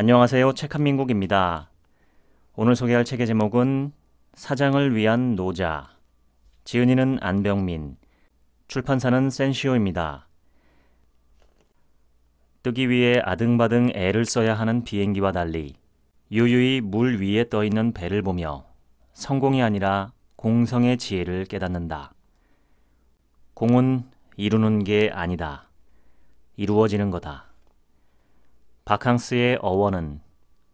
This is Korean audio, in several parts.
안녕하세요. 책한민국입니다. 오늘 소개할 책의 제목은 사장을 위한 노자. 지은이는 안병민. 출판사는 센시오입니다. 뜨기 위해 아등바등 애를 써야 하는 비행기와 달리 유유히 물 위에 떠 있는 배를 보며 성공이 아니라 공성의 지혜를 깨닫는다. 공은 이루는 게 아니다. 이루어지는 거다. 바캉스의 어원은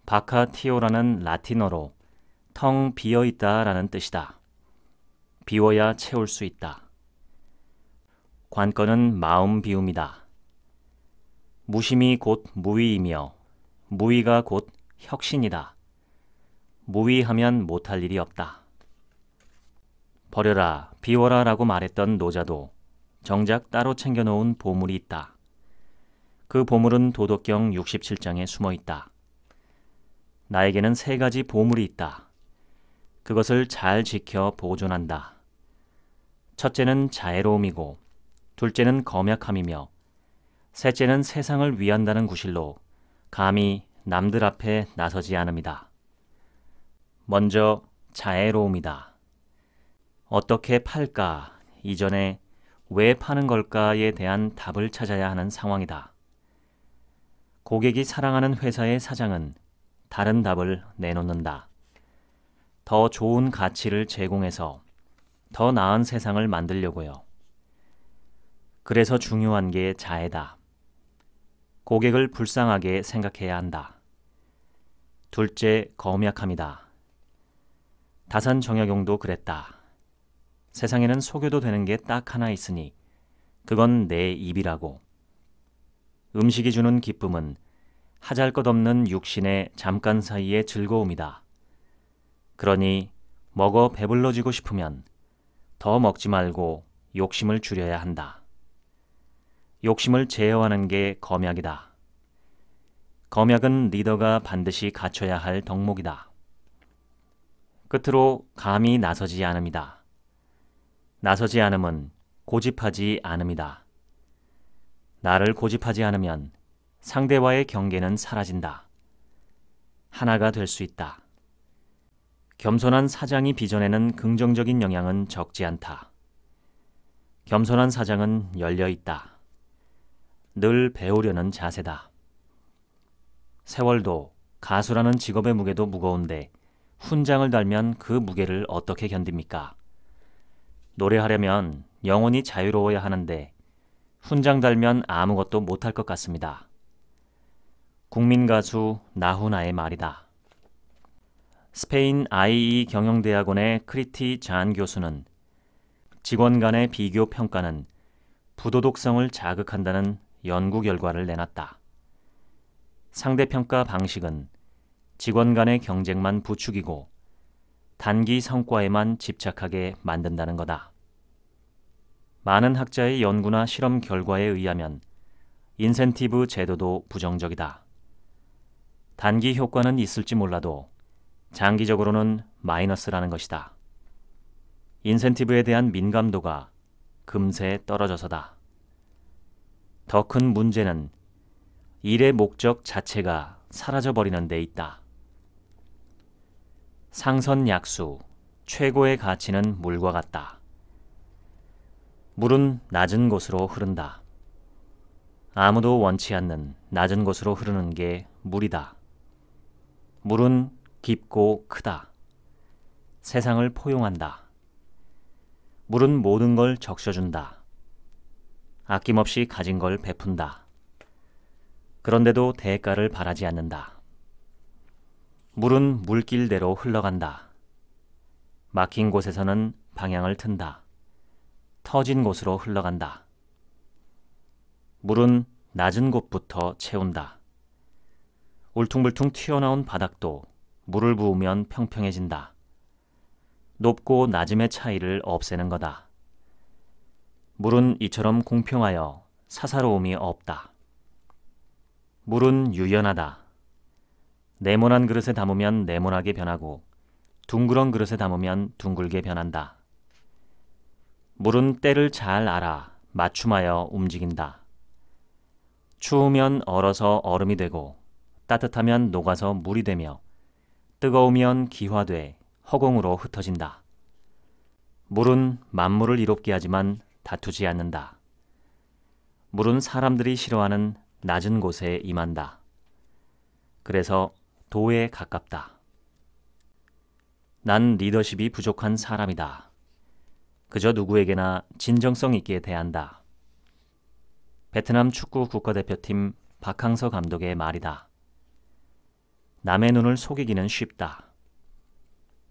바카티오라는 라틴어로 텅 비어 있다 라는 뜻이다. 비워야 채울 수 있다. 관건은 마음 비움이다. 무심이 곧 무위이며 무위가 곧 혁신이다. 무위하면 못할 일이 없다. 버려라, 비워라 라고 말했던 노자도 정작 따로 챙겨놓은 보물이 있다. 그 보물은 도덕경 67장에 숨어 있다. 나에게는 세 가지 보물이 있다. 그것을 잘 지켜 보존한다. 첫째는 자애로움이고, 둘째는 검약함이며, 셋째는 세상을 위한다는 구실로 감히 남들 앞에 나서지 않음이다. 먼저 자애로움이다. 어떻게 팔까 이전에 왜 파는 걸까에 대한 답을 찾아야 하는 상황이다. 고객이 사랑하는 회사의 사장은 다른 답을 내놓는다. 더 좋은 가치를 제공해서 더 나은 세상을 만들려고요. 그래서 중요한 게 자애다. 고객을 불쌍하게 생각해야 한다. 둘째, 검약합니다 다산 정약용도 그랬다. 세상에는 속여도 되는 게 딱 하나 있으니 그건 내 입이라고. 음식이 주는 기쁨은 하잘 것 없는 육신의 잠깐 사이의 즐거움이다. 그러니 먹어 배불러지고 싶으면 더 먹지 말고 욕심을 줄여야 한다. 욕심을 제어하는 게 검약이다. 검약은 리더가 반드시 갖춰야 할 덕목이다. 끝으로 감히 나서지 않음이다. 나서지 않음은 고집하지 않음이다. 나를 고집하지 않으면 상대와의 경계는 사라진다. 하나가 될 수 있다. 겸손한 사장이 빚어내는 긍정적인 영향은 적지 않다. 겸손한 사장은 열려 있다. 늘 배우려는 자세다. 세월도 가수라는 직업의 무게도 무거운데 훈장을 달면 그 무게를 어떻게 견딥니까? 노래하려면 영혼이 자유로워야 하는데 훈장 달면 아무것도 못할 것 같습니다. 국민 가수 나훈아의 말이다. 스페인 IE 경영대학원의 크리티 잔 교수는 직원 간의 비교 평가는 부도덕성을 자극한다는 연구 결과를 내놨다. 상대평가 방식은 직원 간의 경쟁만 부추기고 단기 성과에만 집착하게 만든다는 거다. 많은 학자의 연구나 실험 결과에 의하면 인센티브 제도도 부정적이다. 단기 효과는 있을지 몰라도 장기적으로는 마이너스라는 것이다. 인센티브에 대한 민감도가 금세 떨어져서다. 더 큰 문제는 일의 목적 자체가 사라져버리는 데 있다. 상선 약수, 최고의 가치는 물과 같다. 물은 낮은 곳으로 흐른다. 아무도 원치 않는 낮은 곳으로 흐르는 게 물이다. 물은 깊고 크다. 세상을 포용한다. 물은 모든 걸 적셔준다. 아낌없이 가진 걸 베푼다. 그런데도 대가를 바라지 않는다. 물은 물길대로 흘러간다. 막힌 곳에서는 방향을 튼다. 터진 곳으로 흘러간다. 물은 낮은 곳부터 채운다. 울퉁불퉁 튀어나온 바닥도 물을 부으면 평평해진다. 높고 낮음의 차이를 없애는 거다. 물은 이처럼 공평하여 사사로움이 없다. 물은 유연하다. 네모난 그릇에 담으면 네모나게 변하고 둥그런 그릇에 담으면 둥글게 변한다. 물은 때를 잘 알아 맞춤하여 움직인다. 추우면 얼어서 얼음이 되고 따뜻하면 녹아서 물이 되며 뜨거우면 기화돼 허공으로 흩어진다. 물은 만물을 이롭게 하지만 다투지 않는다. 물은 사람들이 싫어하는 낮은 곳에 임한다. 그래서 도에 가깝다. 난 리더십이 부족한 사람이다. 그저 누구에게나 진정성 있게 대한다. 베트남 축구 국가대표팀 박항서 감독의 말이다. 남의 눈을 속이기는 쉽다.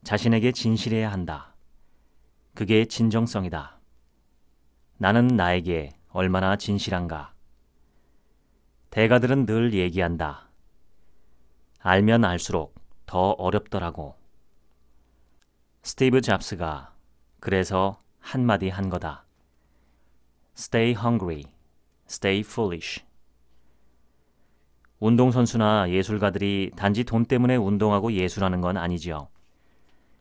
자신에게 진실해야 한다. 그게 진정성이다. 나는 나에게 얼마나 진실한가. 대가들은 늘 얘기한다. 알면 알수록 더 어렵더라고. 스티브 잡스가 그래서 한마디 한 거다. Stay hungry, stay foolish. 운동선수나 예술가들이 단지 돈 때문에 운동하고 예술하는 건 아니지요.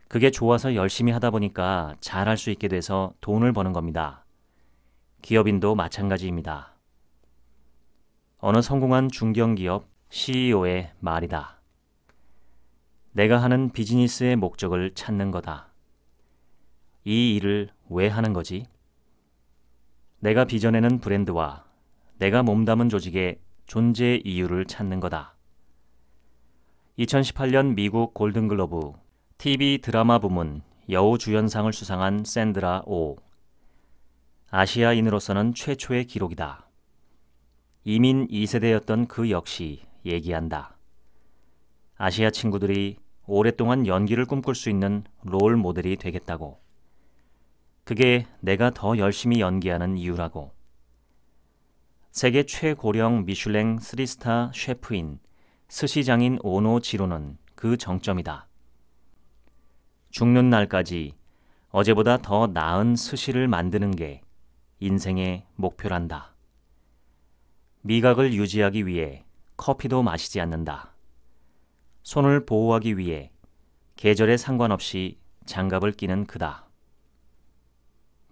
그게 좋아서 열심히 하다 보니까 잘할 수 있게 돼서 돈을 버는 겁니다. 기업인도 마찬가지입니다. 어느 성공한 중견기업 CEO의 말이다. 내가 하는 비즈니스의 목적을 찾는 거다. 이 일을 왜 하는 거지? 내가 빚어내는 브랜드와 내가 몸담은 조직의 존재 이유를 찾는 거다. 2018년 미국 골든글러브 TV 드라마 부문 여우 주연상을 수상한 샌드라 오. 아시아인으로서는 최초의 기록이다. 이민 2세대였던 그 역시 얘기한다. 아시아 친구들이 오랫동안 연기를 꿈꿀 수 있는 롤 모델이 되겠다고. 그게 내가 더 열심히 연기하는 이유라고. 세계 최고령 미슐랭 3스타 셰프인 스시장인 오노 지로는 그 정점이다. 죽는 날까지 어제보다 더 나은 스시를 만드는 게 인생의 목표란다. 미각을 유지하기 위해 커피도 마시지 않는다. 손을 보호하기 위해 계절에 상관없이 장갑을 끼는 그다.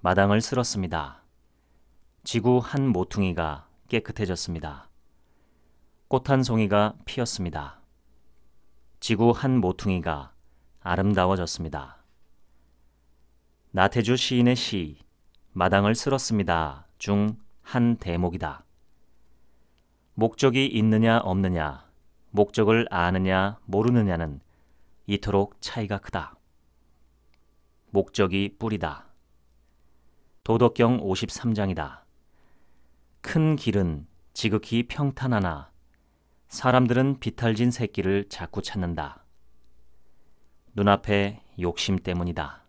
마당을 쓸었습니다. 지구 한 모퉁이가 깨끗해졌습니다. 꽃 한 송이가 피었습니다. 지구 한 모퉁이가 아름다워졌습니다. 나태주 시인의 시 마당을 쓸었습니다 중 한 대목이다. 목적이 있느냐 없느냐, 목적을 아느냐 모르느냐는 이토록 차이가 크다. 목적이 뿌리다. 도덕경 53장이다. 큰 길은 지극히 평탄하나 사람들은 비탈진 새끼를 자꾸 찾는다. 눈앞에 욕심 때문이다.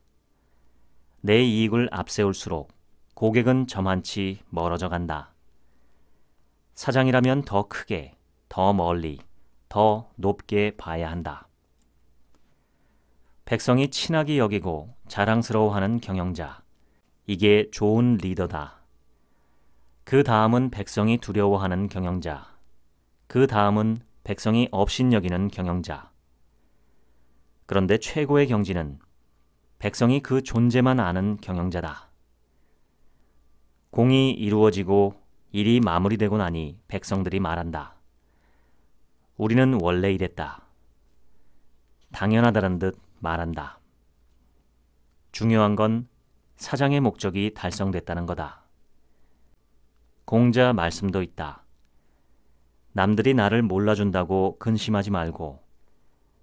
내 이익을 앞세울수록 고객은 저만치 멀어져 간다. 사장이라면 더 크게, 더 멀리, 더 높게 봐야 한다. 백성이 친하게 여기고 자랑스러워하는 경영자. 이게 좋은 리더다. 그 다음은 백성이 두려워하는 경영자. 그 다음은 백성이 업신여기는 경영자. 그런데 최고의 경지는 백성이 그 존재만 아는 경영자다. 공이 이루어지고 일이 마무리되고 나니 백성들이 말한다. 우리는 원래 이랬다. 당연하다는 듯 말한다. 중요한 건 사장의 목적이 달성됐다는 거다. 공자 말씀도 있다. 남들이 나를 몰라준다고 근심하지 말고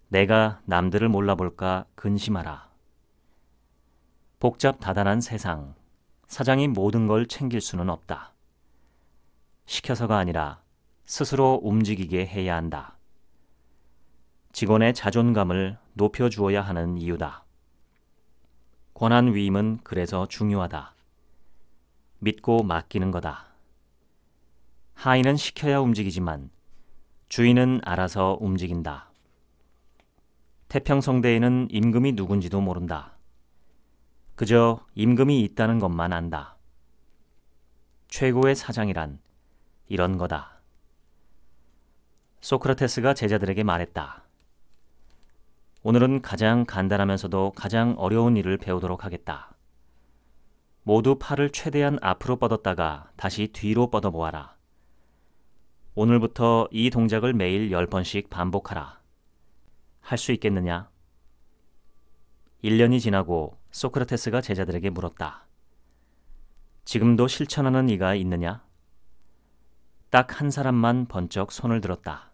내가 남들을 몰라볼까 근심하라. 복잡 다단한 세상, 사장이 모든 걸 챙길 수는 없다. 시켜서가 아니라 스스로 움직이게 해야 한다. 직원의 자존감을 높여주어야 하는 이유다. 권한 위임은 그래서 중요하다. 믿고 맡기는 거다. 하인은 시켜야 움직이지만 주인은 알아서 움직인다. 태평성대에는 임금이 누군지도 모른다. 그저 임금이 있다는 것만 안다. 최고의 사장이란 이런 거다. 소크라테스가 제자들에게 말했다. 오늘은 가장 간단하면서도 가장 어려운 일을 배우도록 하겠다. 모두 팔을 최대한 앞으로 뻗었다가 다시 뒤로 뻗어 모아라. 오늘부터 이 동작을 매일 10번씩 반복하라. 할 수 있겠느냐? 1년이 지나고 소크라테스가 제자들에게 물었다. 지금도 실천하는 이가 있느냐? 딱 한 사람만 번쩍 손을 들었다.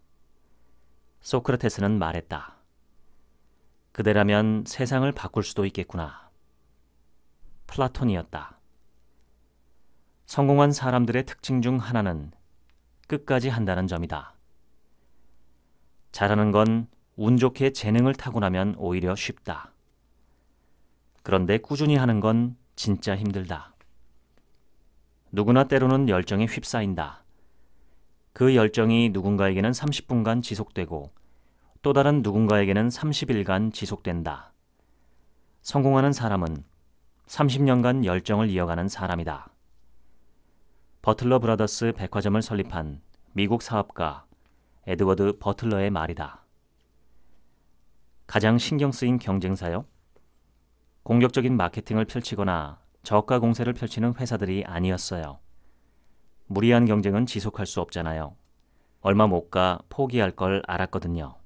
소크라테스는 말했다. 그대라면 세상을 바꿀 수도 있겠구나. 플라톤이었다. 성공한 사람들의 특징 중 하나는 끝까지 한다는 점이다. 잘하는 건 운 좋게 재능을 타고나면 오히려 쉽다. 그런데 꾸준히 하는 건 진짜 힘들다. 누구나 때로는 열정에 휩싸인다. 그 열정이 누군가에게는 30분간 지속되고 또 다른 누군가에게는 30일간 지속된다. 성공하는 사람은 30년간 열정을 이어가는 사람이다. 버틀러 브라더스 백화점을 설립한 미국 사업가 에드워드 버틀러의 말이다. 가장 신경 쓰인 경쟁사요? 공격적인 마케팅을 펼치거나 저가 공세를 펼치는 회사들이 아니었어요. 무리한 경쟁은 지속할 수 없잖아요. 얼마 못 가 포기할 걸 알았거든요.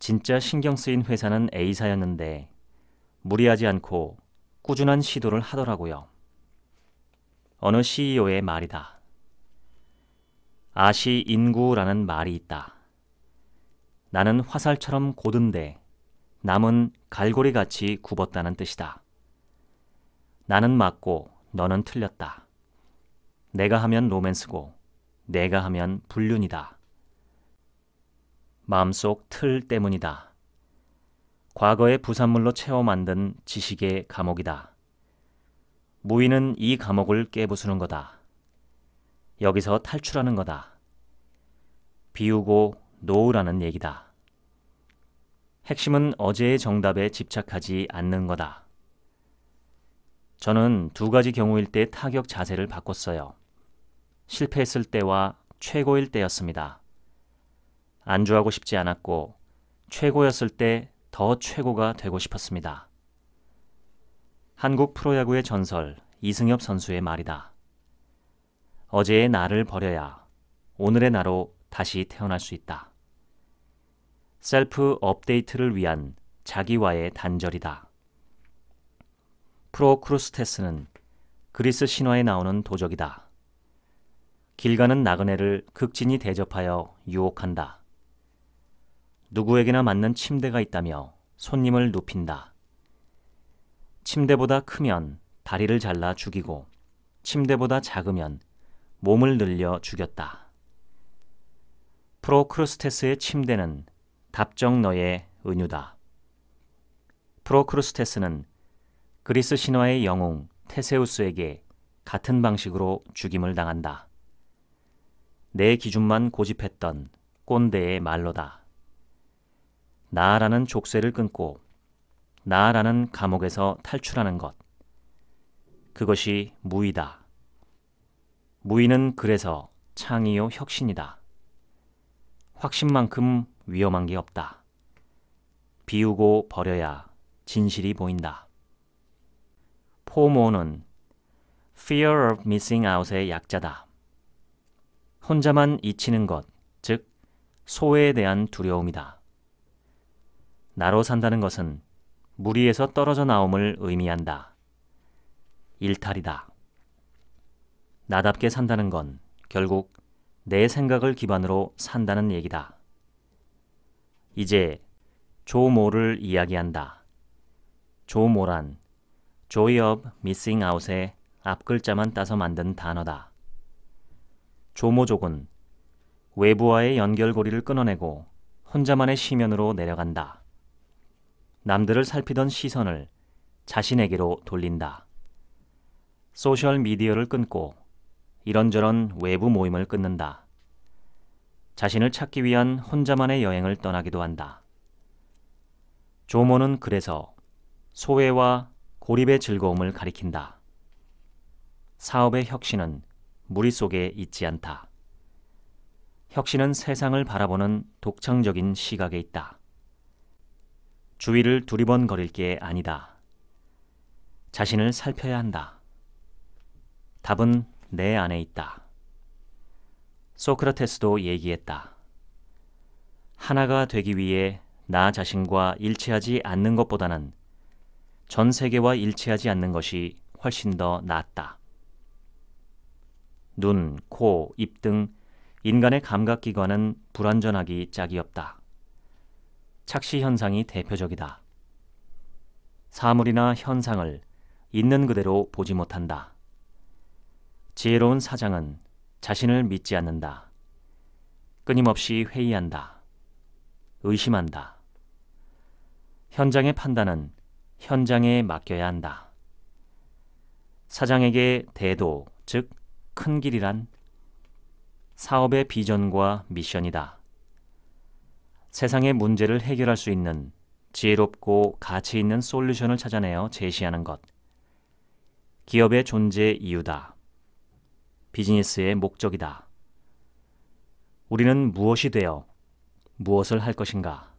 진짜 신경 쓰인 회사는 A사였는데 무리하지 않고 꾸준한 시도를 하더라고요. 어느 CEO의 말이다. 아시 인구라는 말이 있다. 나는 화살처럼 고든데 남은 갈고리 같이 굽었다는 뜻이다. 나는 맞고 너는 틀렸다. 내가 하면 로맨스고 내가 하면 불륜이다. 마음속 틀 때문이다. 과거의 부산물로 채워 만든 지식의 감옥이다. 무인은 이 감옥을 깨부수는 거다. 여기서 탈출하는 거다. 비우고 노우라는 얘기다. 핵심은 어제의 정답에 집착하지 않는 거다. 저는 두 가지 경우일 때 타격 자세를 바꿨어요. 실패했을 때와 최고일 때였습니다. 안주하고 싶지 않았고 최고였을 때 더 최고가 되고 싶었습니다. 한국 프로야구의 전설 이승엽 선수의 말이다. 어제의 나를 버려야 오늘의 나로 다시 태어날 수 있다. 셀프 업데이트를 위한 자기와의 단절이다. 프로크루스테스는 그리스 신화에 나오는 도적이다. 길 가는 나그네를 극진히 대접하여 유혹한다. 누구에게나 맞는 침대가 있다며 손님을 눕힌다. 침대보다 크면 다리를 잘라 죽이고 침대보다 작으면 몸을 늘려 죽였다. 프로크루스테스의 침대는 답정 너의 은유다. 프로크루스테스는 그리스 신화의 영웅 테세우스에게 같은 방식으로 죽임을 당한다. 내 기준만 고집했던 꼰대의 말로다. 나라는 족쇄를 끊고 나라는 감옥에서 탈출하는 것. 그것이 무의다. 무의는 그래서 창의요 혁신이다. 확신만큼 위험한 게 없다. 비우고 버려야 진실이 보인다. 포모는 Fear of Missing Out의 약자다. 혼자만 잊히는 것, 즉 소외에 대한 두려움이다. 나로 산다는 것은 무리에서 떨어져 나옴을 의미한다. 일탈이다. 나답게 산다는 건 결국 내 생각을 기반으로 산다는 얘기다. 이제 조모를 이야기한다. 조모란 조이 업 미싱 아웃의 앞글자만 따서 만든 단어다. 조모족은 외부와의 연결고리를 끊어내고 혼자만의 시면으로 내려간다. 남들을 살피던 시선을 자신에게로 돌린다. 소셜 미디어를 끊고 이런저런 외부 모임을 끊는다. 자신을 찾기 위한 혼자만의 여행을 떠나기도 한다. 조모는 그래서 소외와 고립의 즐거움을 가리킨다. 사업의 혁신은 무리 속에 있지 않다. 혁신은 세상을 바라보는 독창적인 시각에 있다. 주위를 두리번거릴 게 아니다. 자신을 살펴야 한다. 답은 내 안에 있다. 소크라테스도 얘기했다. 하나가 되기 위해 나 자신과 일치하지 않는 것보다는 전 세계와 일치하지 않는 것이 훨씬 더 낫다. 눈, 코, 입 등 인간의 감각기관은 불완전하기 짝이 없다. 착시 현상이 대표적이다. 사물이나 현상을 있는 그대로 보지 못한다. 지혜로운 사장은 자신을 믿지 않는다. 끊임없이 회의한다. 의심한다. 현장의 판단은 현장에 맡겨야 한다. 사장에게 대도, 즉, 큰 길이란 사업의 비전과 미션이다. 세상의 문제를 해결할 수 있는 지혜롭고 가치 있는 솔루션을 찾아내어 제시하는 것. 기업의 존재 이유다. 비즈니스의 목적이다. 우리는 무엇이 되어 무엇을 할 것인가?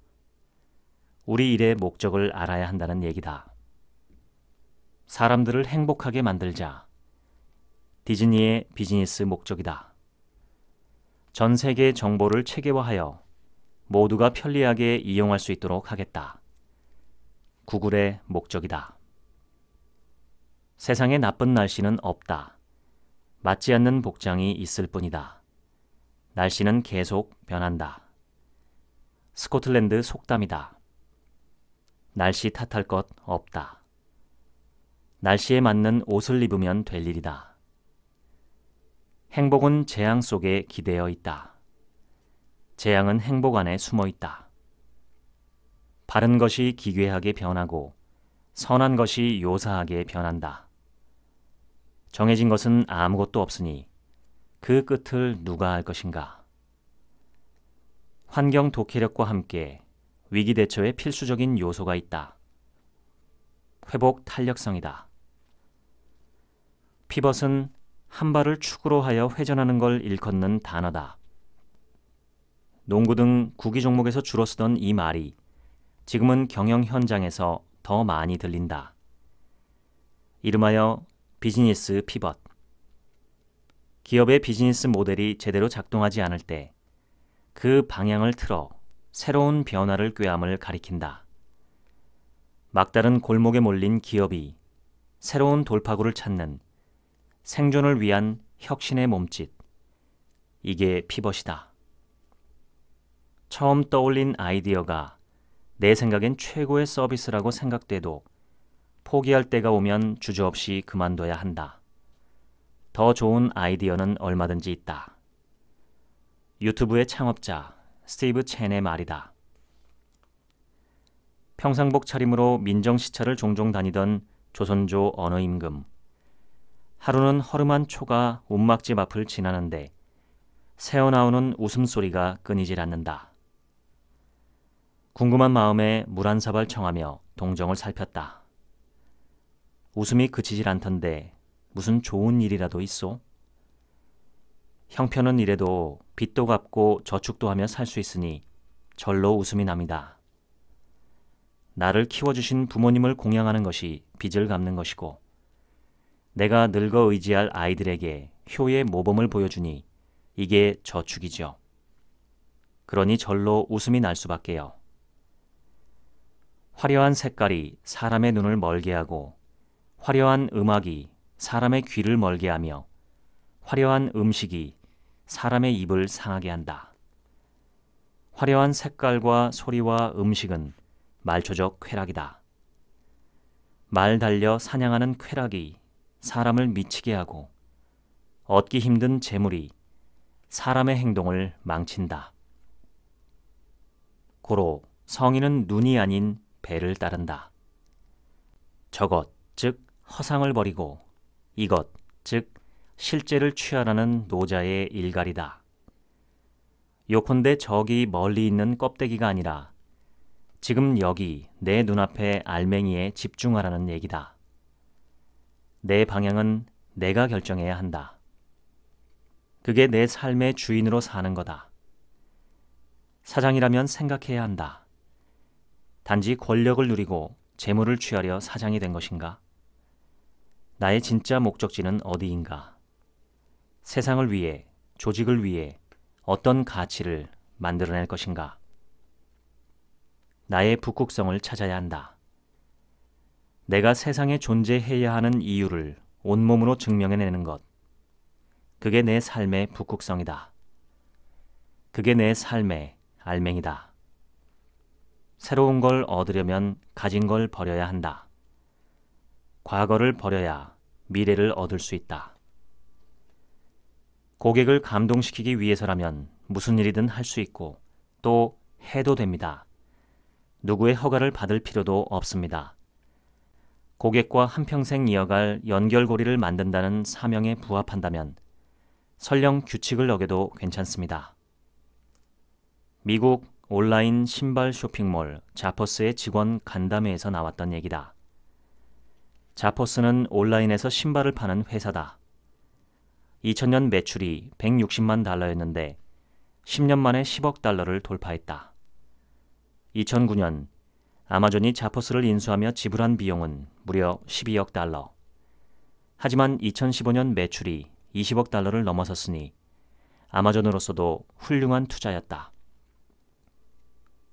우리 일의 목적을 알아야 한다는 얘기다. 사람들을 행복하게 만들자. 디즈니의 비즈니스 목적이다. 전 세계 정보를 체계화하여 모두가 편리하게 이용할 수 있도록 하겠다. 구글의 목적이다. 세상에 나쁜 날씨는 없다. 맞지 않는 복장이 있을 뿐이다. 날씨는 계속 변한다. 스코틀랜드 속담이다. 날씨 탓할 것 없다. 날씨에 맞는 옷을 입으면 될 일이다. 행복은 재앙 속에 기대어 있다. 재앙은 행복 안에 숨어 있다. 바른 것이 기괴하게 변하고 선한 것이 요사하게 변한다. 정해진 것은 아무것도 없으니 그 끝을 누가 알 것인가? 환경 독해력과 함께 위기 대처에 필수적인 요소가 있다. 회복 탄력성이다. 피벗은 한 발을 축으로 하여 회전하는 걸 일컫는 단어다. 농구 등 구기 종목에서 주로 쓰던 이 말이 지금은 경영 현장에서 더 많이 들린다. 이름하여 비즈니스 피벗. 기업의 비즈니스 모델이 제대로 작동하지 않을 때 그 방향을 틀어 새로운 변화를 꾀함을 가리킨다. 막다른 골목에 몰린 기업이 새로운 돌파구를 찾는 생존을 위한 혁신의 몸짓. 이게 피벗이다. 처음 떠올린 아이디어가 내 생각엔 최고의 서비스라고 생각돼도 포기할 때가 오면 주저없이 그만둬야 한다. 더 좋은 아이디어는 얼마든지 있다. 유튜브의 창업자 스티브 첸의 말이다. 평상복 차림으로 민정시찰을 종종 다니던 조선조 언어 임금. 하루는 허름한 초가 움막집 앞을 지나는데 새어나오는 웃음소리가 끊이질 않는다. 궁금한 마음에 물 한 사발 청하며 동정을 살폈다. 웃음이 그치질 않던데 무슨 좋은 일이라도 있소? 형편은 이래도 빚도 갚고 저축도 하며 살 수 있으니 절로 웃음이 납니다. 나를 키워주신 부모님을 공양하는 것이 빚을 갚는 것이고 내가 늙어 의지할 아이들에게 효의 모범을 보여주니 이게 저축이죠. 그러니 절로 웃음이 날 수밖에요. 화려한 색깔이 사람의 눈을 멀게 하고 화려한 음악이 사람의 귀를 멀게 하며 화려한 음식이 사람의 입을 상하게 한다. 화려한 색깔과 소리와 음식은 말초적 쾌락이다. 말 달려 사냥하는 쾌락이 사람을 미치게 하고 얻기 힘든 재물이 사람의 행동을 망친다. 고로 성인은 눈이 아닌 배를 따른다. 저것 즉 허상을 버리고 이것 즉 실제를 취하라는 노자의 일갈이다. 요컨대 저기 멀리 있는 껍데기가 아니라 지금 여기 내눈앞에 알맹이에 집중하라는 얘기다. 내 방향은 내가 결정해야 한다. 그게 내 삶의 주인으로 사는 거다. 사장이라면 생각해야 한다. 단지 권력을 누리고 재물을 취하려 사장이 된 것인가? 나의 진짜 목적지는 어디인가? 세상을 위해, 조직을 위해 어떤 가치를 만들어낼 것인가? 나의 북극성을 찾아야 한다. 내가 세상에 존재해야 하는 이유를 온몸으로 증명해내는 것. 그게 내 삶의 북극성이다. 그게 내 삶의 알맹이다. 새로운 걸 얻으려면 가진 걸 버려야 한다. 과거를 버려야 미래를 얻을 수 있다. 고객을 감동시키기 위해서라면 무슨 일이든 할 수 있고 또 해도 됩니다. 누구의 허가를 받을 필요도 없습니다. 고객과 한평생 이어갈 연결고리를 만든다는 사명에 부합한다면 설령 규칙을 어겨도 괜찮습니다. 미국 온라인 신발 쇼핑몰 자퍼스의 직원 간담회에서 나왔던 얘기다. 자퍼스는 온라인에서 신발을 파는 회사다. 2000년 매출이 160만 달러였는데 10년 만에 10억 달러를 돌파했다. 2009년 아마존이 자퍼스를 인수하며 지불한 비용은 무려 12억 달러. 하지만 2015년 매출이 20억 달러를 넘어섰으니 아마존으로서도 훌륭한 투자였다.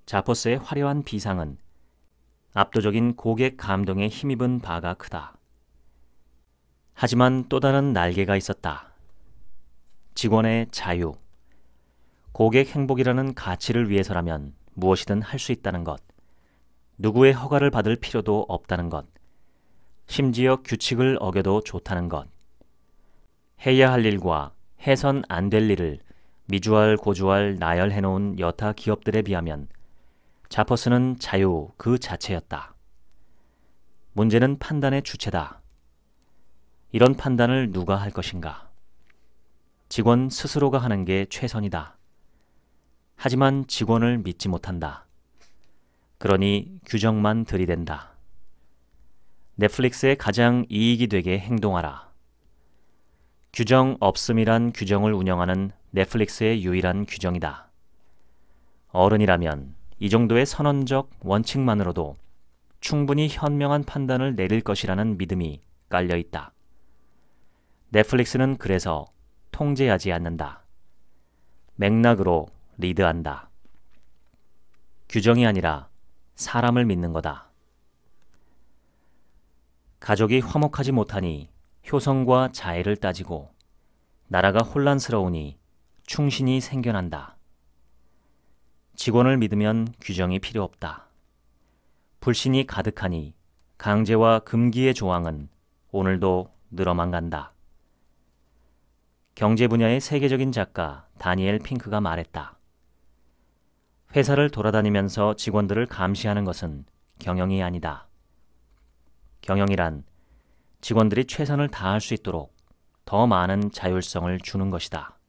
자포스의 화려한 비상은 압도적인 고객 감동에 힘입은 바가 크다. 하지만 또 다른 날개가 있었다. 직원의 자유. 고객 행복이라는 가치를 위해서라면 무엇이든 할 수 있다는 것. 누구의 허가를 받을 필요도 없다는 것. 심지어 규칙을 어겨도 좋다는 것. 해야 할 일과 해선 안 될 일을 미주알 고주알 나열해놓은 여타 기업들에 비하면 자퍼스는 자유 그 자체였다. 문제는 판단의 주체다. 이런 판단을 누가 할 것인가? 직원 스스로가 하는 게 최선이다. 하지만 직원을 믿지 못한다. 그러니 규정만 들이댄다. 넷플릭스에 가장 이익이 되게 행동하라. 규정 없음이란 규정을 운영하는 넷플릭스의 유일한 규정이다. 어른이라면 이 정도의 선언적 원칙만으로도 충분히 현명한 판단을 내릴 것이라는 믿음이 깔려 있다. 넷플릭스는 그래서 통제하지 않는다. 맥락으로 리드한다. 규정이 아니라 사람을 믿는 거다. 가족이 화목하지 못하니 효성과 자해를 따지고 나라가 혼란스러우니 충신이 생겨난다. 직원을 믿으면 규정이 필요 없다. 불신이 가득하니 강제와 금기의 조항은 오늘도 늘어만 간다. 경제 분야의 세계적인 작가 다니엘 핑크가 말했다. 회사를 돌아다니면서 직원들을 감시하는 것은 경영이 아니다. 경영이란 직원들이 최선을 다할 수 있도록 더 많은 자율성을 주는 것이다.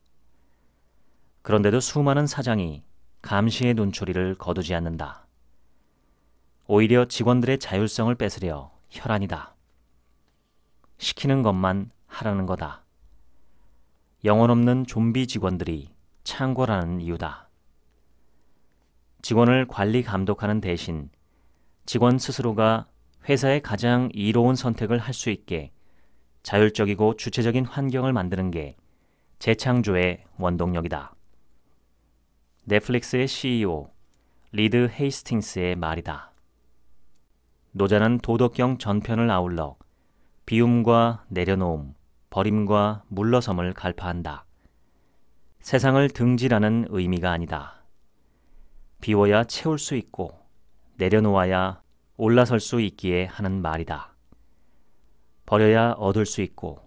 그런데도 수많은 사장이 감시의 눈초리를 거두지 않는다. 오히려 직원들의 자율성을 뺏으려 혈안이다. 시키는 것만 하라는 거다. 영혼 없는 좀비 직원들이 창궐하는 이유다. 직원을 관리 감독하는 대신 직원 스스로가 회사의 가장 이로운 선택을 할 수 있게 자율적이고 주체적인 환경을 만드는 게 재창조의 원동력이다. 넷플릭스의 CEO 리드 헤이스팅스의 말이다. 노자는 도덕경 전편을 아울러 비움과 내려놓음, 버림과 물러섬을 갈파한다. 세상을 등지라는 의미가 아니다. 비워야 채울 수 있고 내려놓아야 올라설 수 있기에 하는 말이다. 버려야 얻을 수 있고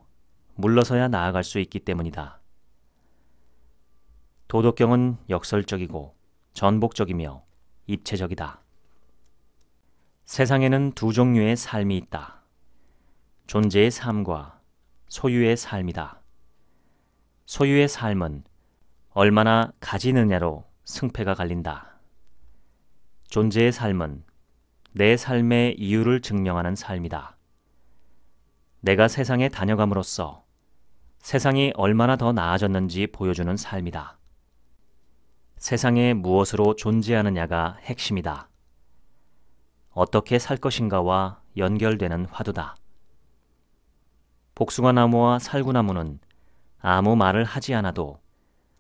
물러서야 나아갈 수 있기 때문이다. 도덕경은 역설적이고 전복적이며 입체적이다. 세상에는 두 종류의 삶이 있다. 존재의 삶과 소유의 삶이다. 소유의 삶은 얼마나 가지느냐로 승패가 갈린다. 존재의 삶은 내 삶의 이유를 증명하는 삶이다. 내가 세상에 다녀감으로써 세상이 얼마나 더 나아졌는지 보여주는 삶이다. 세상에 무엇으로 존재하느냐가 핵심이다. 어떻게 살 것인가와 연결되는 화두다. 복숭아 나무와 살구나무는 아무 말을 하지 않아도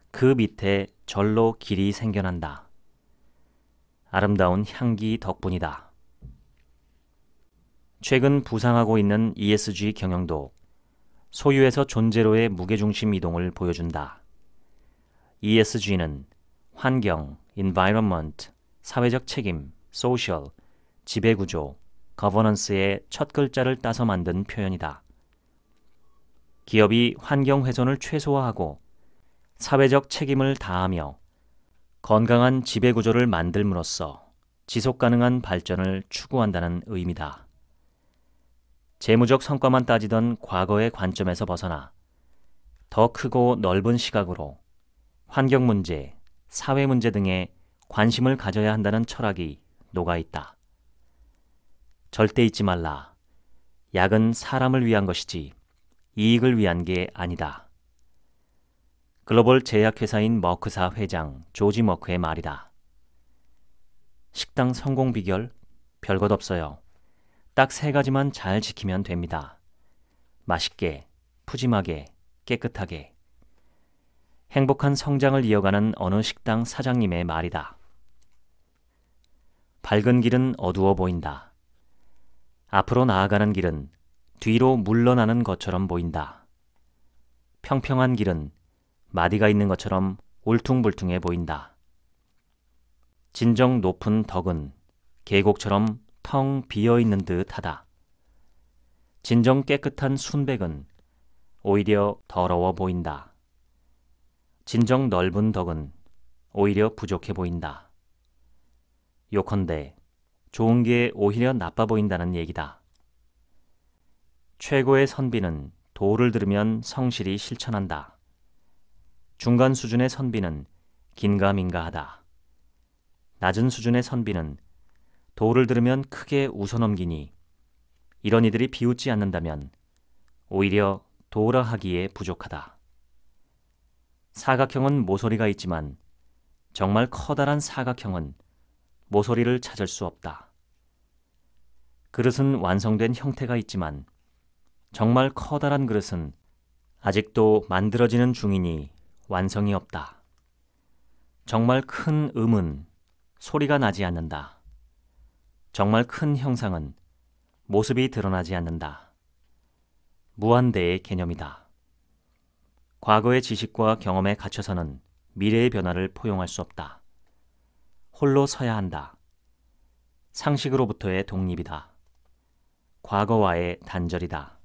그 밑에 절로 길이 생겨난다. 아름다운 향기 덕분이다. 최근 부상하고 있는 ESG 경영도 소유에서 존재로의 무게중심 이동을 보여준다. ESG는 환경, environment, 사회적 책임, social, 지배구조, 거버넌스의 첫 글자를 따서 만든 표현이다. 기업이 환경 훼손을 최소화하고 사회적 책임을 다하며 건강한 지배구조를 만들므로써 지속 가능한 발전을 추구한다는 의미다. 재무적 성과만 따지던 과거의 관점에서 벗어나 더 크고 넓은 시각으로 환경 문제, 사회 문제 등에 관심을 가져야 한다는 철학이 녹아 있다. 절대 잊지 말라. 약은 사람을 위한 것이지 이익을 위한 게 아니다. 글로벌 제약회사인 머크사 회장 조지 머크의 말이다. 식당 성공 비결 별것 없어요. 딱 세 가지만 잘 지키면 됩니다. 맛있게, 푸짐하게, 깨끗하게. 행복한 성장을 이어가는 어느 식당 사장님의 말이다. 밝은 길은 어두워 보인다. 앞으로 나아가는 길은 뒤로 물러나는 것처럼 보인다. 평평한 길은 마디가 있는 것처럼 울퉁불퉁해 보인다. 진정 높은 덕은 계곡처럼 텅 비어 있는 듯 하다. 진정 깨끗한 순백은 오히려 더러워 보인다. 진정 넓은 덕은 오히려 부족해 보인다. 요컨대 좋은 게 오히려 나빠 보인다는 얘기다. 최고의 선비는 도를 들으면 성실히 실천한다. 중간 수준의 선비는 긴가민가하다. 낮은 수준의 선비는 도를 들으면 크게 웃어넘기니 이런 이들이 비웃지 않는다면 오히려 도라 하기에 부족하다. 사각형은 모서리가 있지만 정말 커다란 사각형은 모서리를 찾을 수 없다. 그릇은 완성된 형태가 있지만 정말 커다란 그릇은 아직도 만들어지는 중이니 완성이 없다. 정말 큰 음은 소리가 나지 않는다. 정말 큰 형상은 모습이 드러나지 않는다. 무한대의 개념이다. 과거의 지식과 경험에 갇혀서는 미래의 변화를 포용할 수 없다. 홀로 서야 한다. 상식으로부터의 독립이다. 과거와의 단절이다.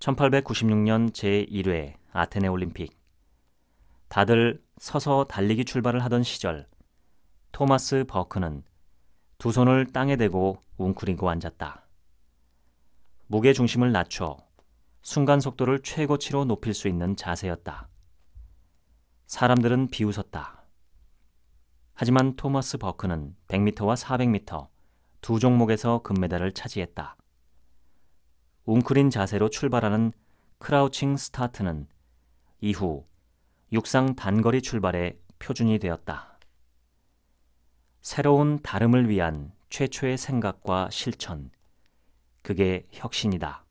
1896년 제1회 아테네 올림픽. 다들 서서 달리기 출발을 하던 시절, 토마스 버크는 두 손을 땅에 대고 웅크리고 앉았다. 무게 중심을 낮춰 순간 속도를 최고치로 높일 수 있는 자세였다. 사람들은 비웃었다. 하지만 토마스 버크는 100m와 400m 두 종목에서 금메달을 차지했다. 웅크린 자세로 출발하는 크라우칭 스타트는 이후 육상 단거리 출발의 표준이 되었다. 새로운 다름을 위한 최초의 생각과 실천. 그게 혁신이다.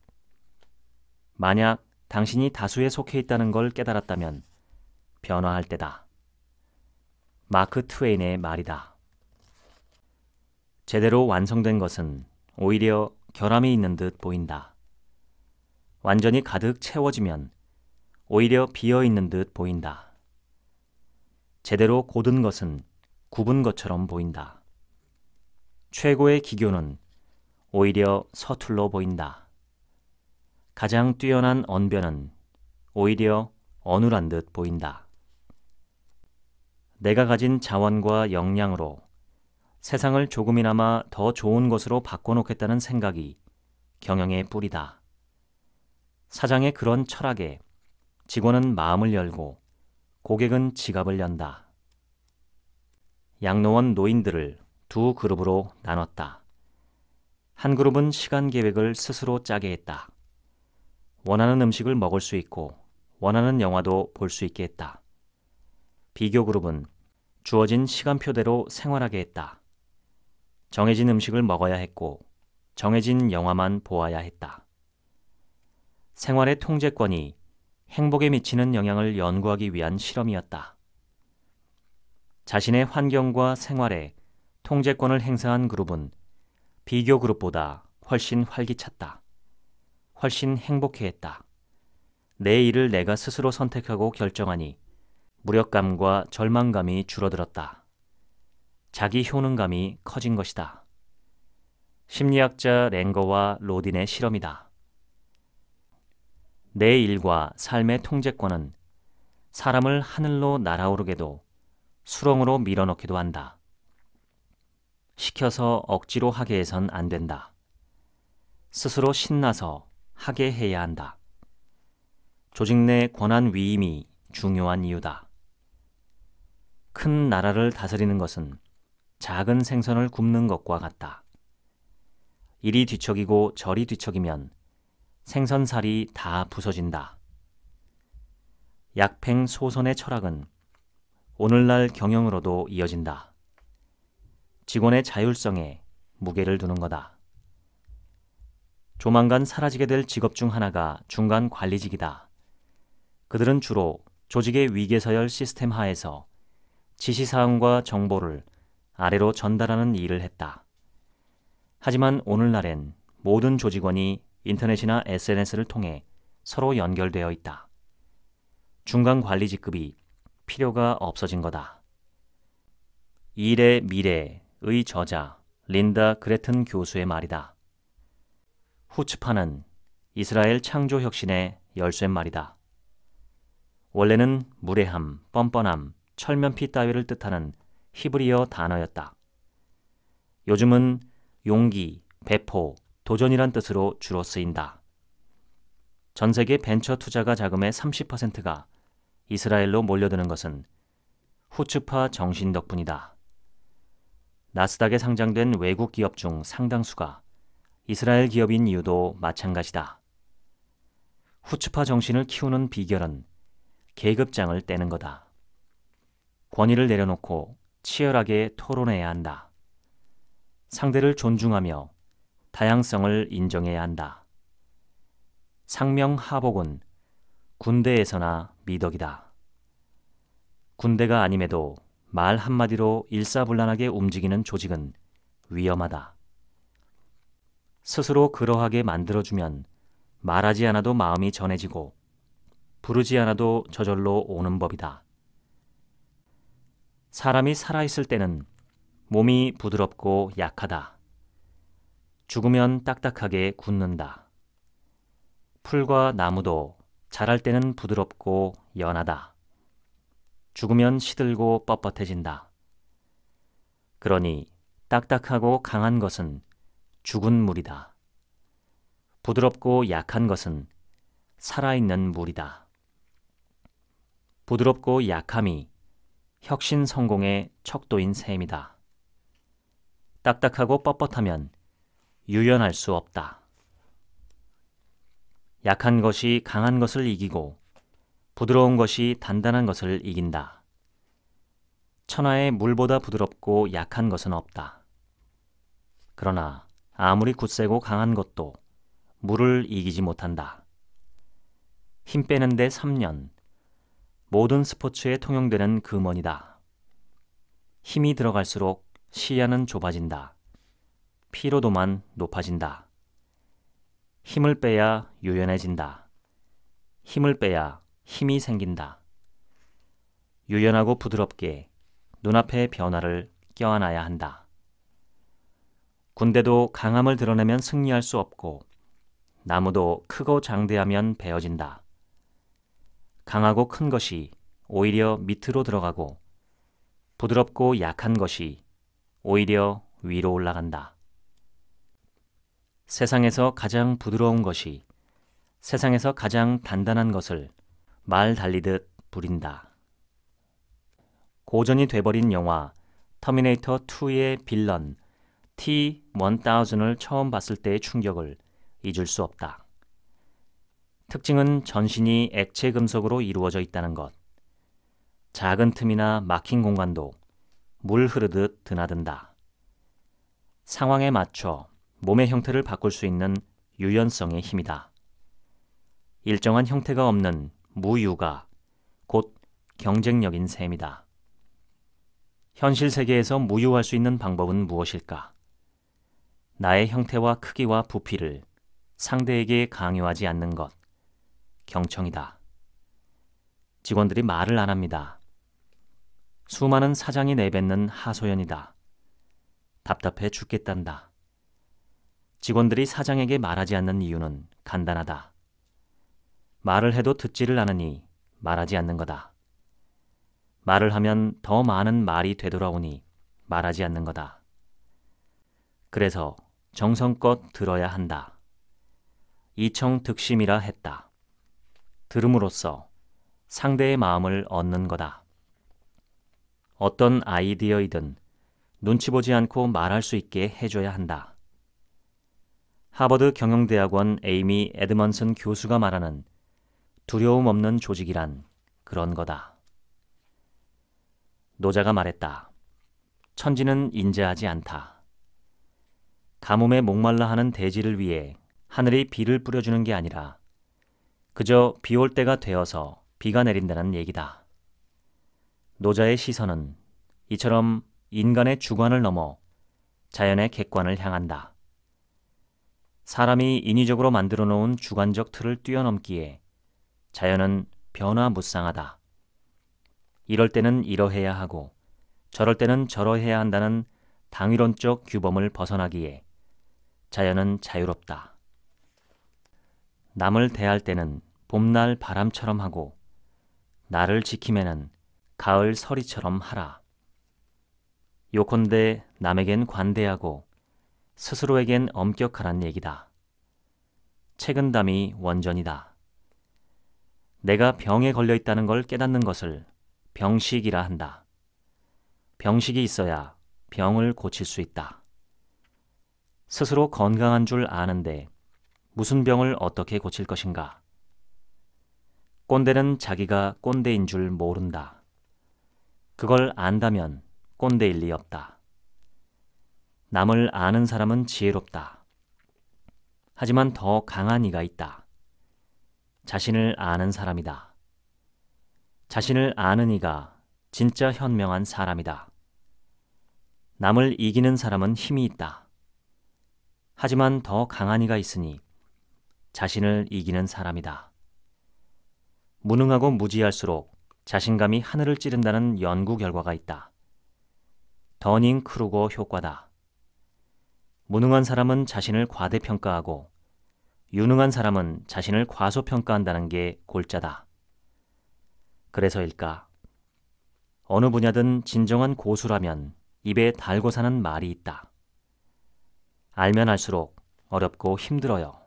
만약 당신이 다수에 속해 있다는 걸 깨달았다면 변화할 때다. 마크 트웨인의 말이다. 제대로 완성된 것은 오히려 결함이 있는 듯 보인다. 완전히 가득 채워지면 오히려 비어 있는 듯 보인다. 제대로 고든 것은 굽은 것처럼 보인다. 최고의 기교는 오히려 서툴러 보인다. 가장 뛰어난 언변은 오히려 어눌한 듯 보인다. 내가 가진 자원과 역량으로 세상을 조금이나마 더 좋은 것으로 바꿔놓겠다는 생각이 경영의 뿌리다. 사장의 그런 철학에 직원은 마음을 열고 고객은 지갑을 연다. 양로원 노인들을 두 그룹으로 나눴다. 한 그룹은 시간 계획을 스스로 짜게 했다. 원하는 음식을 먹을 수 있고 원하는 영화도 볼 수 있게 했다. 비교 그룹은 주어진 시간표대로 생활하게 했다. 정해진 음식을 먹어야 했고 정해진 영화만 보아야 했다. 생활의 통제권이 행복에 미치는 영향을 연구하기 위한 실험이었다. 자신의 환경과 생활에 통제권을 행사한 그룹은 비교 그룹보다 훨씬 활기찼다. 훨씬 행복해했다. 내 일을 내가 스스로 선택하고 결정하니 무력감과 절망감이 줄어들었다. 자기 효능감이 커진 것이다. 심리학자 랭거와 로딘의 실험이다. 내 일과 삶의 통제권은 사람을 하늘로 날아오르게도 수렁으로 밀어넣기도 한다. 시켜서 억지로 하게 해선 안 된다. 스스로 신나서 하게 해야 한다. 조직 내 권한 위임이 중요한 이유다. 큰 나라를 다스리는 것은 작은 생선을 굽는 것과 같다. 이리 뒤척이고 저리 뒤척이면 생선살이 다 부서진다. 약팽 소선의 철학은 오늘날 경영으로도 이어진다. 직원의 자율성에 무게를 두는 거다. 조만간 사라지게 될 직업 중 하나가 중간 관리직이다. 그들은 주로 조직의 위계서열 시스템 하에서 지시사항과 정보를 아래로 전달하는 일을 했다. 하지만 오늘날엔 모든 조직원이 인터넷이나 SNS를 통해 서로 연결되어 있다. 중간 관리 직급이 필요가 없어진 거다. 일의 미래의 저자 린다 그레튼 교수의 말이다. 후츠파는 이스라엘 창조 혁신의 열쇠말이다. 원래는 무례함, 뻔뻔함, 철면피 따위를 뜻하는 히브리어 단어였다. 요즘은 용기, 배포, 도전이란 뜻으로 주로 쓰인다. 전 세계 벤처 투자가 자금의 30%가 이스라엘로 몰려드는 것은 후츠파 정신 덕분이다. 나스닥에 상장된 외국 기업 중 상당수가 이스라엘 기업인 이유도 마찬가지다. 후츠파 정신을 키우는 비결은 계급장을 떼는 거다. 권위를 내려놓고 치열하게 토론해야 한다. 상대를 존중하며 다양성을 인정해야 한다. 상명하복은 군대에서나 미덕이다. 군대가 아님에도 말 한마디로 일사불란하게 움직이는 조직은 위험하다. 스스로 그러하게 만들어주면 말하지 않아도 마음이 전해지고 부르지 않아도 저절로 오는 법이다. 사람이 살아있을 때는 몸이 부드럽고 약하다. 죽으면 딱딱하게 굳는다. 풀과 나무도 자랄 때는 부드럽고 연하다. 죽으면 시들고 뻣뻣해진다. 그러니 딱딱하고 강한 것은 죽은 물이다. 부드럽고 약한 것은 살아있는 물이다. 부드럽고 약함이 혁신 성공의 척도인 셈이다. 딱딱하고 뻣뻣하면 유연할 수 없다. 약한 것이 강한 것을 이기고 부드러운 것이 단단한 것을 이긴다. 천하에 물보다 부드럽고 약한 것은 없다. 그러나 아무리 굳세고 강한 것도 물을 이기지 못한다. 힘 빼는데 3년. 모든 스포츠에 통용되는 금원이다. 힘이 들어갈수록 시야는 좁아진다. 피로도만 높아진다. 힘을 빼야 유연해진다. 힘을 빼야 힘이 생긴다. 유연하고 부드럽게 눈앞의 변화를 껴안아야 한다. 군대도 강함을 드러내면 승리할 수 없고 나무도 크고 장대하면 베어진다. 강하고 큰 것이 오히려 밑으로 들어가고 부드럽고 약한 것이 오히려 위로 올라간다. 세상에서 가장 부드러운 것이 세상에서 가장 단단한 것을 말 달리듯 부린다. 고전이 돼버린 영화 터미네이터 2의 빌런 T1000을 처음 봤을 때의 충격을 잊을 수 없다. 특징은 전신이 액체 금속으로 이루어져 있다는 것. 작은 틈이나 막힌 공간도 물 흐르듯 드나든다. 상황에 맞춰 몸의 형태를 바꿀 수 있는 유연성의 힘이다. 일정한 형태가 없는 무유가 곧 경쟁력인 셈이다. 현실 세계에서 무유할수 있는 방법은 무엇일까? 나의 형태와 크기와 부피를 상대에게 강요하지 않는 것. 경청이다. 직원들이 말을 안 합니다. 수많은 사장이 내뱉는 하소연이다. 답답해 죽겠단다. 직원들이 사장에게 말하지 않는 이유는 간단하다. 말을 해도 듣지를 않으니 말하지 않는 거다. 말을 하면 더 많은 말이 되돌아오니 말하지 않는 거다. 그래서 정성껏 들어야 한다. 이청득심이라 했다. 들음으로써 상대의 마음을 얻는 거다. 어떤 아이디어이든 눈치 보지 않고 말할 수 있게 해줘야 한다. 하버드 경영대학원 에이미 에드먼슨 교수가 말하는 두려움 없는 조직이란 그런 거다. 노자가 말했다. 천지는 인재하지 않다. 가뭄에 목말라 하는 대지를 위해 하늘이 비를 뿌려주는 게 아니라 그저 비 올 때가 되어서 비가 내린다는 얘기다. 노자의 시선은 이처럼 인간의 주관을 넘어 자연의 객관을 향한다. 사람이 인위적으로 만들어 놓은 주관적 틀을 뛰어넘기에 자연은 변화무쌍하다. 이럴 때는 이러해야 하고 저럴 때는 저러해야 한다는 당위론적 규범을 벗어나기에 자연은 자유롭다. 남을 대할 때는 봄날 바람처럼 하고 나를 지킴에는 가을 서리처럼 하라. 요컨대 남에겐 관대하고 스스로에겐 엄격하란 얘기다. 책은담이 원전이다. 내가 병에 걸려 있다는 걸 깨닫는 것을 병식이라 한다. 병식이 있어야 병을 고칠 수 있다. 스스로 건강한 줄 아는데 무슨 병을 어떻게 고칠 것인가? 꼰대는 자기가 꼰대인 줄 모른다. 그걸 안다면 꼰대일 리 없다. 남을 아는 사람은 지혜롭다. 하지만 더 강한 이가 있다. 자신을 아는 사람이다. 자신을 아는 이가 진짜 현명한 사람이다. 남을 이기는 사람은 힘이 있다. 하지만 더 강한 이가 있으니 자신을 이기는 사람이다. 무능하고 무지할수록 자신감이 하늘을 찌른다는 연구 결과가 있다. 더닝 크루거 효과다. 무능한 사람은 자신을 과대평가하고 유능한 사람은 자신을 과소평가한다는 게 골자다. 그래서일까? 어느 분야든 진정한 고수라면 입에 달고 사는 말이 있다. 알면 할수록 어렵고 힘들어요.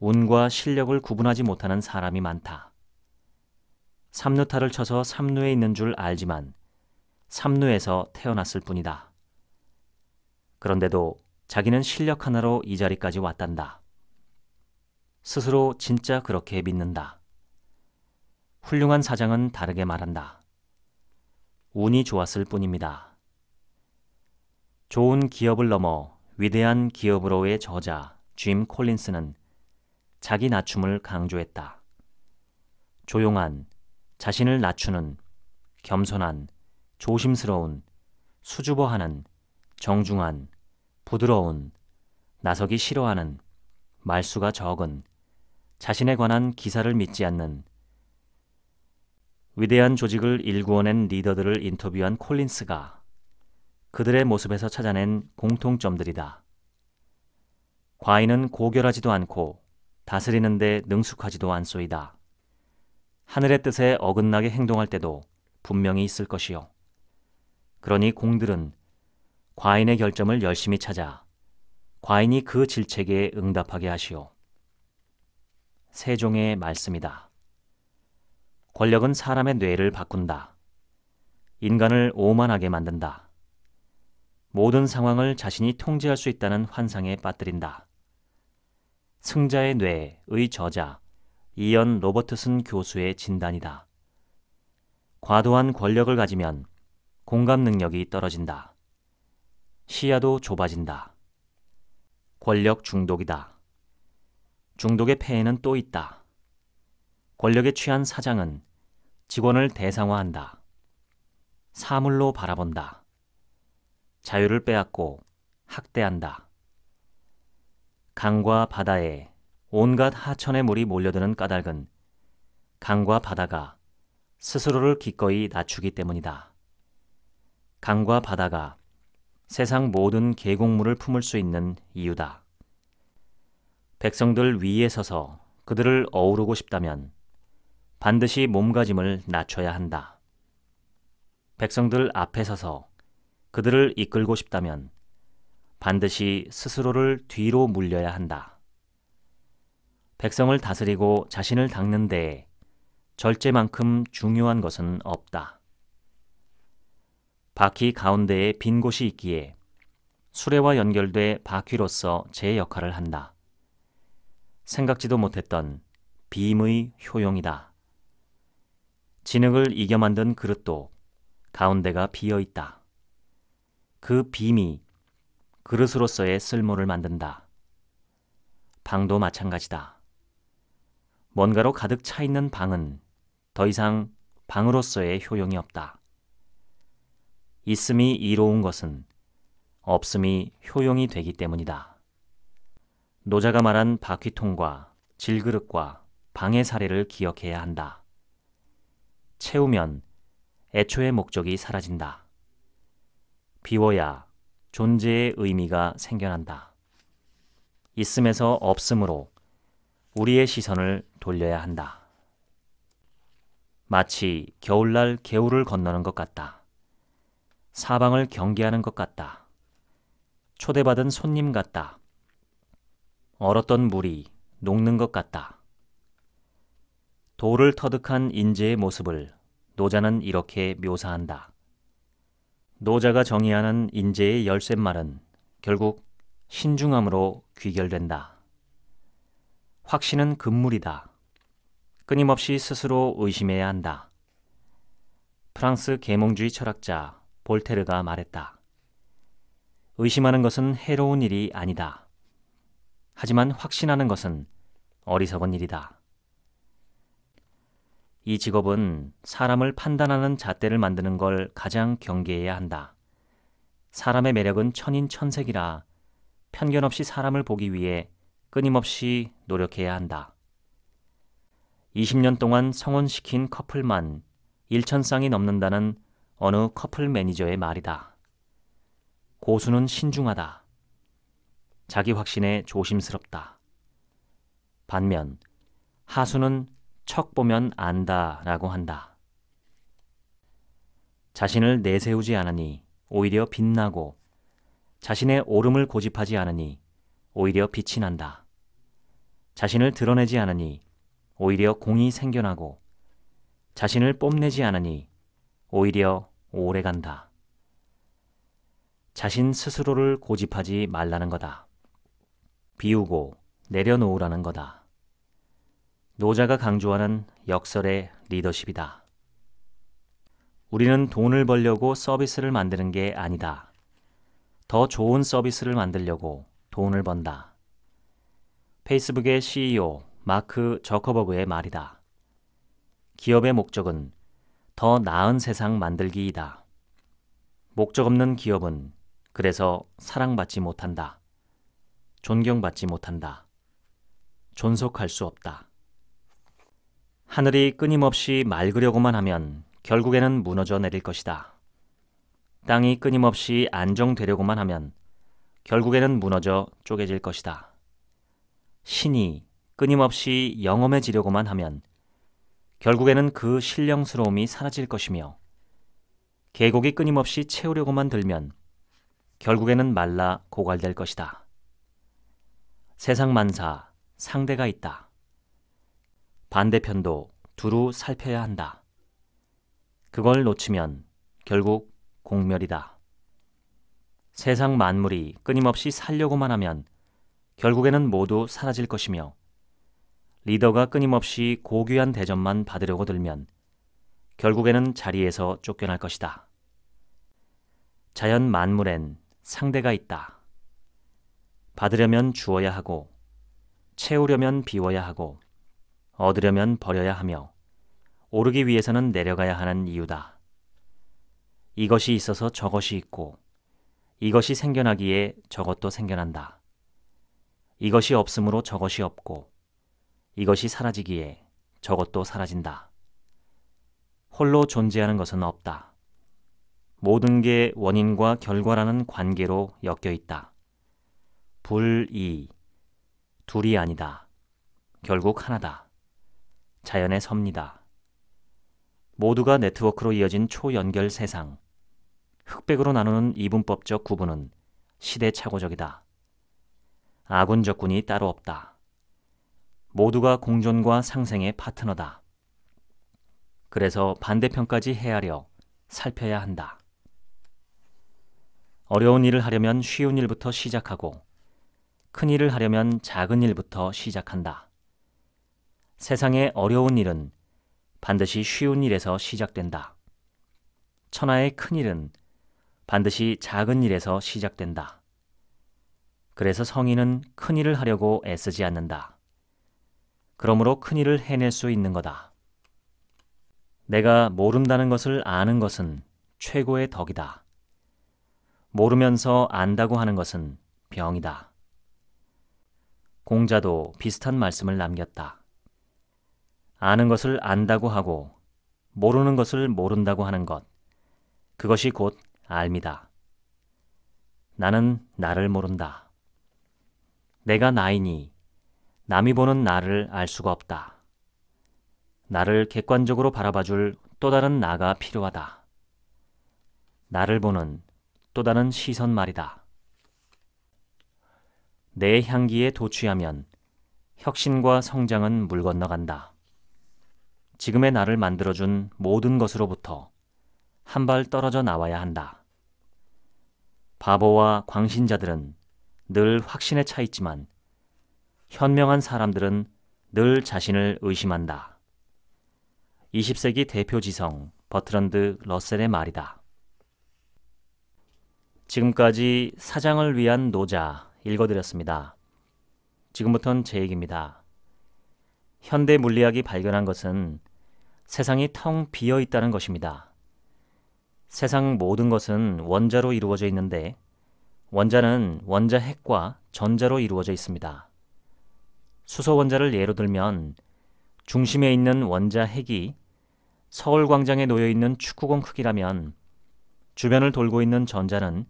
운과 실력을 구분하지 못하는 사람이 많다. 삼루타를 쳐서 삼루에 있는 줄 알지만 삼루에서 태어났을 뿐이다. 그런데도 자기는 실력 하나로 이 자리까지 왔단다. 스스로 진짜 그렇게 믿는다. 훌륭한 사장은 다르게 말한다. 운이 좋았을 뿐입니다. 좋은 기업을 넘어 위대한 기업으로의 저자 짐 콜린스는 자기 낮춤을 강조했다. 조용한, 자신을 낮추는, 겸손한, 조심스러운, 수줍어하는, 정중한, 부드러운, 나서기 싫어하는, 말수가 적은, 자신에 관한 기사를 믿지 않는, 위대한 조직을 일구어낸 리더들을 인터뷰한 콜린스가 그들의 모습에서 찾아낸 공통점들이다. 과인은 고결하지도 않고 다스리는데 능숙하지도 않소이다. 하늘의 뜻에 어긋나게 행동할 때도 분명히 있을 것이요. 그러니 공들은 과인의 결점을 열심히 찾아 과인이 그 질책에 응답하게 하시오. 세종의 말씀이다. 권력은 사람의 뇌를 바꾼다. 인간을 오만하게 만든다. 모든 상황을 자신이 통제할 수 있다는 환상에 빠뜨린다. 승자의 뇌의 저자 이연 로버트슨 교수의 진단이다. 과도한 권력을 가지면 공감 능력이 떨어진다. 시야도 좁아진다. 권력 중독이다. 중독의 폐해는 또 있다. 권력에 취한 사장은 직원을 대상화한다. 사물로 바라본다. 자유를 빼앗고 학대한다. 강과 바다에 온갖 하천의 물이 몰려드는 까닭은 강과 바다가 스스로를 기꺼이 낮추기 때문이다. 강과 바다가 세상 모든 계곡물을 품을 수 있는 이유다. 백성들 위에 서서 그들을 어우르고 싶다면 반드시 몸가짐을 낮춰야 한다. 백성들 앞에 서서 그들을 이끌고 싶다면 반드시 스스로를 뒤로 물려야 한다. 백성을 다스리고 자신을 닦는 데에 절제만큼 중요한 것은 없다. 바퀴 가운데에 빈 곳이 있기에 수레와 연결돼 바퀴로서 제 역할을 한다. 생각지도 못했던 빔의 효용이다. 진흙을 이겨 만든 그릇도 가운데가 비어 있다. 그 빔이 그릇으로서의 쓸모를 만든다. 방도 마찬가지다. 뭔가로 가득 차 있는 방은 더 이상 방으로서의 효용이 없다. 있음이 이로운 것은 없음이 효용이 되기 때문이다. 노자가 말한 바퀴통과 질그릇과 방의 사례를 기억해야 한다. 채우면 애초의 목적이 사라진다. 비워야 존재의 의미가 생겨난다. 있음에서 없음으로 우리의 시선을 돌려야 한다. 마치 겨울날 개울을 건너는 것 같다. 사방을 경계하는 것 같다. 초대받은 손님 같다. 얼었던 물이 녹는 것 같다. 돌을 터득한 인재의 모습을 노자는 이렇게 묘사한다. 노자가 정의하는 인재의 열쇠말은 결국 신중함으로 귀결된다. 확신은 금물이다. 끊임없이 스스로 의심해야 한다. 프랑스 계몽주의 철학자 볼테르가 말했다. 의심하는 것은 해로운 일이 아니다. 하지만 확신하는 것은 어리석은 일이다. 이 직업은 사람을 판단하는 잣대를 만드는 걸 가장 경계해야 한다. 사람의 매력은 천인천색이라 편견 없이 사람을 보기 위해 끊임없이 노력해야 한다. 20년 동안 성혼시킨 커플만 1천 쌍이 넘는다는 어느 커플 매니저의 말이다. 고수는 신중하다. 자기 확신에 조심스럽다. 반면 하수는 척 보면 안다 라고 한다. 자신을 내세우지 않으니 오히려 빛나고 자신의 오름을 고집하지 않으니 오히려 빛이 난다. 자신을 드러내지 않으니 오히려 공이 생겨나고 자신을 뽐내지 않으니 오히려 오래 간다. 자신 스스로를 고집하지 말라는 거다. 비우고 내려놓으라는 거다. 노자가 강조하는 역설의 리더십이다. 우리는 돈을 벌려고 서비스를 만드는 게 아니다. 더 좋은 서비스를 만들려고 돈을 번다. 페이스북의 CEO 마크 저커버그의 말이다. 기업의 목적은 더 나은 세상 만들기이다. 목적 없는 기업은 그래서 사랑받지 못한다. 존경받지 못한다. 존속할 수 없다. 하늘이 끊임없이 맑으려고만 하면 결국에는 무너져 내릴 것이다. 땅이 끊임없이 안정되려고만 하면 결국에는 무너져 쪼개질 것이다. 신이 끊임없이 영험해지려고만 하면 결국에는 그 신령스러움이 사라질 것이며 계곡이 끊임없이 채우려고만 들면 결국에는 말라 고갈될 것이다. 세상 만사 상대가 있다. 반대편도 두루 살펴야 한다. 그걸 놓치면 결국 공멸이다. 세상 만물이 끊임없이 살려고만 하면 결국에는 모두 사라질 것이며 리더가 끊임없이 고귀한 대접만 받으려고 들면 결국에는 자리에서 쫓겨날 것이다. 자연 만물엔 상대가 있다. 받으려면 주어야 하고 채우려면 비워야 하고 얻으려면 버려야 하며 오르기 위해서는 내려가야 하는 이유다. 이것이 있어서 저것이 있고 이것이 생겨나기에 저것도 생겨난다. 이것이 없으므로 저것이 없고 이것이 사라지기에 저것도 사라진다. 홀로 존재하는 것은 없다. 모든 게 원인과 결과라는 관계로 엮여 있다. 불이 둘이 아니다. 결국 하나다. 자연의 섭니다. 모두가 네트워크로 이어진 초연결 세상. 흑백으로 나누는 이분법적 구분은 시대착오적이다. 아군 적군이 따로 없다. 모두가 공존과 상생의 파트너다. 그래서 반대편까지 헤아려 살펴야 한다. 어려운 일을 하려면 쉬운 일부터 시작하고 큰 일을 하려면 작은 일부터 시작한다. 세상의 어려운 일은 반드시 쉬운 일에서 시작된다. 천하의 큰 일은 반드시 작은 일에서 시작된다. 그래서 성인은 큰 일을 하려고 애쓰지 않는다. 그러므로 큰 일을 해낼 수 있는 거다. 내가 모른다는 것을 아는 것은 최고의 덕이다. 모르면서 안다고 하는 것은 병이다. 공자도 비슷한 말씀을 남겼다. 아는 것을 안다고 하고 모르는 것을 모른다고 하는 것. 그것이 곧 알미다. 나는 나를 모른다. 내가 나이니 남이 보는 나를 알 수가 없다. 나를 객관적으로 바라봐 줄 또 다른 나가 필요하다. 나를 보는 또 다른 시선 말이다. 내 향기에 도취하면 혁신과 성장은 물 건너간다. 지금의 나를 만들어준 모든 것으로부터 한 발 떨어져 나와야 한다. 바보와 광신자들은 늘 확신에 차 있지만 현명한 사람들은 늘 자신을 의심한다. 20세기 대표 지성 버트런드 러셀의 말이다. 지금까지 사장을 위한 노자 읽어드렸습니다. 지금부터는 제 얘기입니다. 현대 물리학이 발견한 것은 세상이 텅 비어 있다는 것입니다. 세상 모든 것은 원자로 이루어져 있는데 원자는 원자 핵과 전자로 이루어져 있습니다. 수소 원자를 예로 들면 중심에 있는 원자 핵이 서울 광장에 놓여 있는 축구공 크기라면 주변을 돌고 있는 전자는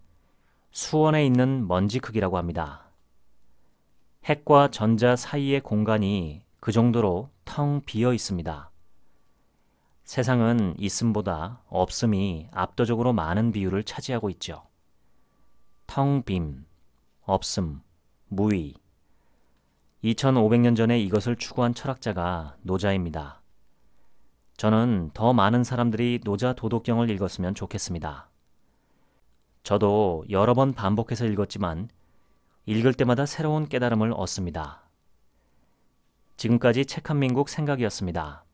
수원에 있는 먼지 크기라고 합니다. 핵과 전자 사이의 공간이 그 정도로 텅 비어 있습니다. 세상은 있음보다 없음이 압도적으로 많은 비율을 차지하고 있죠. 텅 빔, 없음, 무위 2500년 전에 이것을 추구한 철학자가 노자입니다. 저는 더 많은 사람들이 노자 도덕경을 읽었으면 좋겠습니다. 저도 여러 번 반복해서 읽었지만 읽을 때마다 새로운 깨달음을 얻습니다. 지금까지 책한민국 생각이었습니다.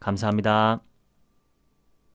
감사합니다.